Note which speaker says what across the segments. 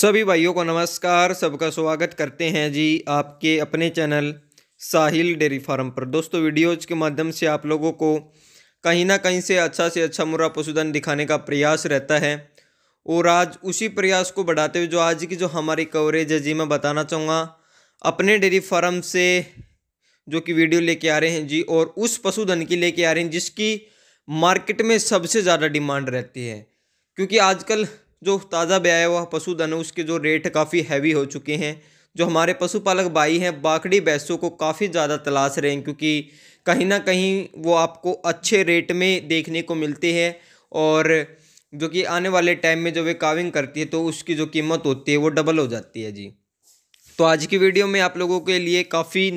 Speaker 1: सभी भाइयों को नमस्कार सबका स्वागत करते हैं जी आपके अपने चैनल साहिल डेयरी फार्म पर दोस्तों वीडियोज के माध्यम से आप लोगों को कहीं ना कहीं से अच्छा से अच्छा मुरा पशुधन दिखाने का प्रयास रहता है और आज उसी प्रयास को बढ़ाते हुए जो आज की जो हमारी कवरेज है जी मैं बताना चाहूँगा अपने डेयरी फार्म से जो कि वीडियो लेके आ रहे हैं जी और उस पशुधन की लेके आ रहे हैं जिसकी मार्केट में सबसे ज़्यादा डिमांड रहती है क्योंकि आजकल जो ताज़ा ब्याया हुआ पशुधन है उसके जो रेट काफ़ी हैवी हो चुके हैं जो हमारे पशुपालक भाई हैं बाकड़ी भैंसों को काफ़ी ज़्यादा तलाश रहे हैं क्योंकि कहीं ना कहीं वो आपको अच्छे रेट में देखने को मिलते हैं और जो कि आने वाले टाइम में जब वे काविंग करती है तो उसकी जो कीमत होती है वो डबल हो जाती है जी तो आज की वीडियो में आप लोगों के लिए काफ़ी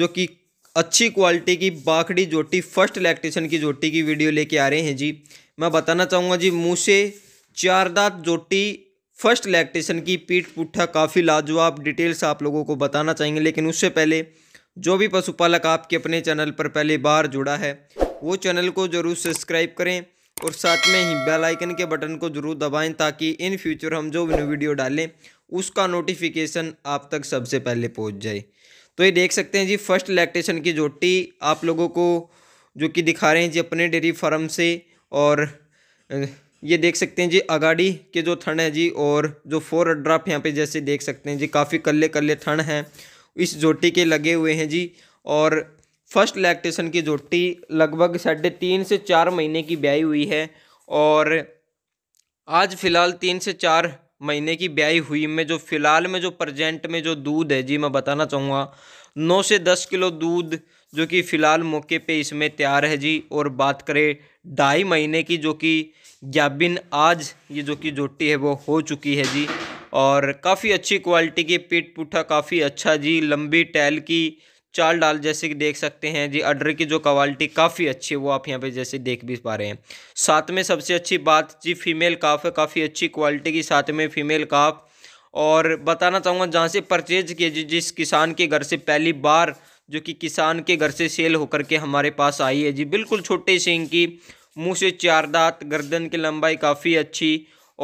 Speaker 1: जो कि अच्छी क्वालिटी की बाखड़ी जोटी फर्स्ट इलेक्ट्रिशन की जोटी की वीडियो लेके आ रहे हैं जी मैं बताना चाहूँगा जी मुँह से चारदात जोटी फर्स्ट लैक्टेशन की पीठ पुट्ठा काफ़ी लाजवाब डिटेल्स आप लोगों को बताना चाहेंगे लेकिन उससे पहले जो भी पशुपालक आपके अपने चैनल पर पहली बार जुड़ा है वो चैनल को ज़रूर सब्सक्राइब करें और साथ में ही बेल आइकन के बटन को ज़रूर दबाएं ताकि इन फ्यूचर हम जो न्यू वीडियो डालें उसका नोटिफिकेशन आप तक सबसे पहले पहुंच जाए तो ये देख सकते हैं जी फर्स्ट लैक्टेशन की जोटी आप लोगों को जो कि दिखा रहे हैं जी अपने डेयरी फार्म से और ये देख सकते हैं जी अगाड़ी के जो थन है जी और जो फोर ड्राफ्ट यहाँ पे जैसे देख सकते हैं जी काफ़ी कल्ले कल्ले थन हैं इस जोटी के लगे हुए हैं जी और फर्स्ट लैक्टेशन की जोटी लगभग साढ़े तीन से चार महीने की ब्याई हुई है और आज फ़िलहाल तीन से चार महीने की ब्याई हुई में जो फ़िलहाल में जो प्रजेंट में जो दूध है जी मैं बताना चाहूँगा नौ से दस किलो दूध जो कि फ़िलहाल मौके पे इसमें तैयार है जी और बात करें ढाई महीने की जो कि जाबिन आज ये जो कि जोटी है वो हो चुकी है जी और काफ़ी अच्छी क्वालिटी की पीठ पुठा काफ़ी अच्छा जी लंबी टैल की चाल डाल जैसे कि देख सकते हैं जी अडर की जो क्वालिटी काफ़ी अच्छी है वो आप यहाँ पे जैसे देख भी पा रहे हैं साथ में सबसे अच्छी बात जी फीमेल काफ है काफ़ी अच्छी क्वालिटी की साथ में फीमेल काफ और बताना चाहूँगा जहाँ से परचेज किए जी जिस किसान के घर से पहली बार जो कि किसान के घर से सेल होकर के हमारे पास आई है जी बिल्कुल छोटे सिंह इनकी मुँह से चार दांत गर्दन की लंबाई काफ़ी अच्छी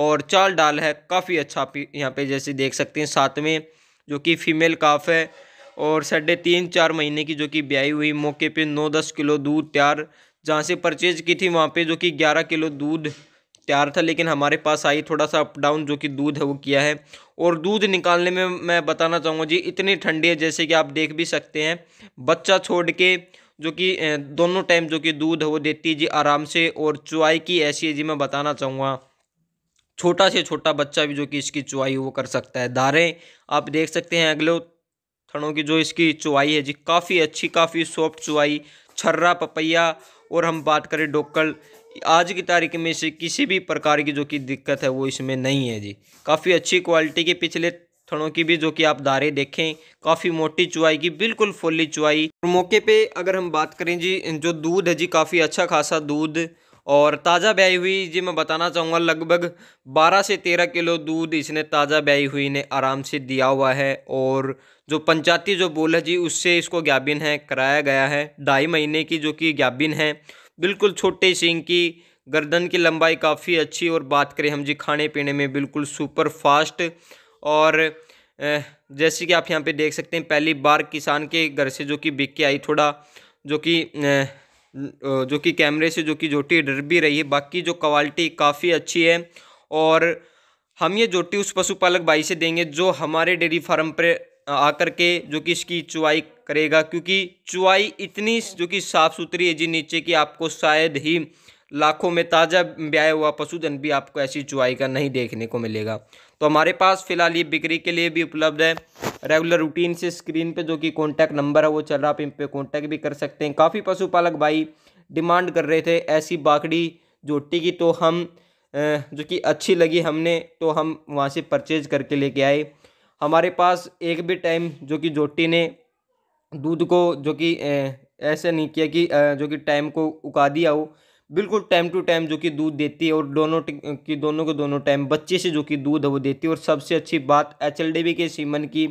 Speaker 1: और चाल डाल है काफ़ी अच्छा आप यहाँ पे जैसे देख सकते हैं साथ में जो कि फीमेल काफ है और साढ़े तीन चार महीने की जो कि ब्याई हुई मौके पे नौ दस किलो दूध तैयार जहाँ से परचेज की थी वहाँ पे जो कि ग्यारह किलो दूध तैयार था लेकिन हमारे पास आई थोड़ा सा अप डाउन जो कि दूध है वो किया है और दूध निकालने में मैं बताना चाहूँगा जी इतनी ठंडी है जैसे कि आप देख भी सकते हैं बच्चा छोड़ के जो कि दोनों टाइम जो कि दूध है वो देती है जी आराम से और चुआई की ऐसी है जी मैं बताना चाहूँगा छोटा से छोटा बच्चा भी जो कि इसकी चुआई वो कर सकता है दारें आप देख सकते हैं अगले थनों की जो इसकी चुआई है जी काफ़ी अच्छी काफ़ी सॉफ्ट चुआई छर्रा पपैया और हम बात करें डोकल आज की तारीख में से किसी भी प्रकार की जो कि दिक्कत है वो इसमें नहीं है जी काफ़ी अच्छी क्वालिटी के पिछले थड़ों की भी जो कि आप दारे देखें काफ़ी मोटी चुवाई की बिल्कुल फुल्ली चुवाई और मौके पे अगर हम बात करें जी जो दूध है जी काफ़ी अच्छा खासा दूध और ताज़ा ब्याई हुई जी मैं बताना चाहूँगा लगभग 12 से 13 किलो दूध इसने ताज़ा ब्याई हुई ने आराम से दिया हुआ है और जो पंचायती जो बोल है जी उससे इसको गाबिन है कराया गया है ढाई महीने की जो कि गाबिन है बिल्कुल छोटे सींग की गर्दन की लंबाई काफ़ी अच्छी और बात करें हम जी खाने पीने में बिल्कुल सुपर फास्ट और जैसे कि आप यहाँ पे देख सकते हैं पहली बार किसान के घर से जो कि बिक के आई थोड़ा जो कि जो कि कैमरे से जो कि जोटी डर भी रही है बाकी जो क्वालिटी काफ़ी अच्छी है और हम ये जोटी उस पशुपालक भाई से देंगे जो हमारे डेयरी फार्म पर आकर के जो कि इसकी चुवाई करेगा क्योंकि चुवाई इतनी जो कि साफ़ सुथरी है जी नीचे की आपको शायद ही लाखों में ताज़ा ब्याया हुआ पशुधन भी आपको ऐसी चुवाई का नहीं देखने को मिलेगा तो हमारे पास फिलहाल ये बिक्री के लिए भी उपलब्ध है रेगुलर रूटीन से स्क्रीन पे जो कि कॉन्टैक्ट नंबर है वो चल रहा आप इन पर कॉन्टैक्ट भी कर सकते हैं काफ़ी पशुपालक भाई डिमांड कर रहे थे ऐसी बाकड़ी जोटी की तो हम जो कि अच्छी लगी हमने तो हम वहाँ से परचेज करके लेके आए हमारे पास एक भी टाइम जो कि जोटी ने दूध को जो कि ऐसे नहीं किया कि जो कि टाइम को उका दिया हो बिल्कुल टाइम टू टाइम जो कि दूध देती है और दोनों की दोनों के दोनों टाइम बच्चे से जो कि दूध है वो देती है और सबसे अच्छी बात एच के सीमन की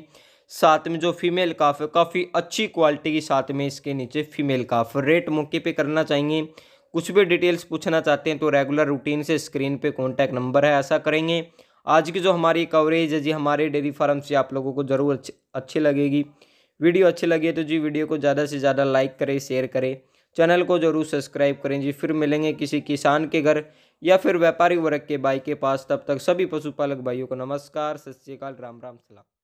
Speaker 1: साथ में जो फीमेल काफ है काफ़ी अच्छी क्वालिटी की साथ में इसके नीचे फीमेल काफ रेट मौके पे करना चाहिए कुछ भी डिटेल्स पूछना चाहते हैं तो रेगुलर रूटीन से स्क्रीन पे कॉन्टैक्ट नंबर है ऐसा करेंगे आज की जो हमारी कवरेज है जी हमारे डेयरी फार्म से आप लोगों को ज़रूर अच्छी अच्छी लगेगी वीडियो अच्छी लगी तो जी वीडियो को ज़्यादा से ज़्यादा लाइक करें शेयर करें चैनल को जरूर सब्सक्राइब करें जी फिर मिलेंगे किसी किसान के घर या फिर व्यापारी वर्ग के भाई के पास तब तक सभी पशुपालक भाइयों को नमस्कार सत श्रीकाल राम राम सलाम